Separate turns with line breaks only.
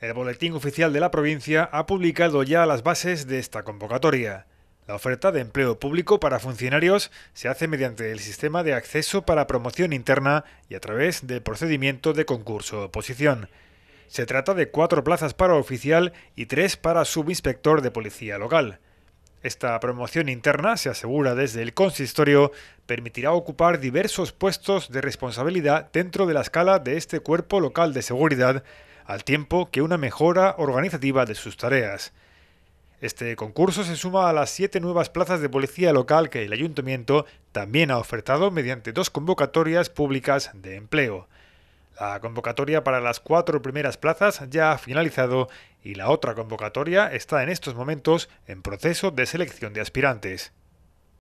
El Boletín Oficial de la Provincia ha publicado ya las bases de esta convocatoria. La oferta de empleo público para funcionarios se hace mediante el sistema de acceso para promoción interna y a través del procedimiento de concurso-oposición. Se trata de cuatro plazas para oficial y tres para subinspector de policía local. Esta promoción interna, se asegura desde el consistorio, permitirá ocupar diversos puestos de responsabilidad dentro de la escala de este cuerpo local de seguridad al tiempo que una mejora organizativa de sus tareas. Este concurso se suma a las siete nuevas plazas de policía local que el ayuntamiento también ha ofertado mediante dos convocatorias públicas de empleo. La convocatoria para las cuatro primeras plazas ya ha finalizado y la otra convocatoria está en estos momentos en proceso de selección de aspirantes.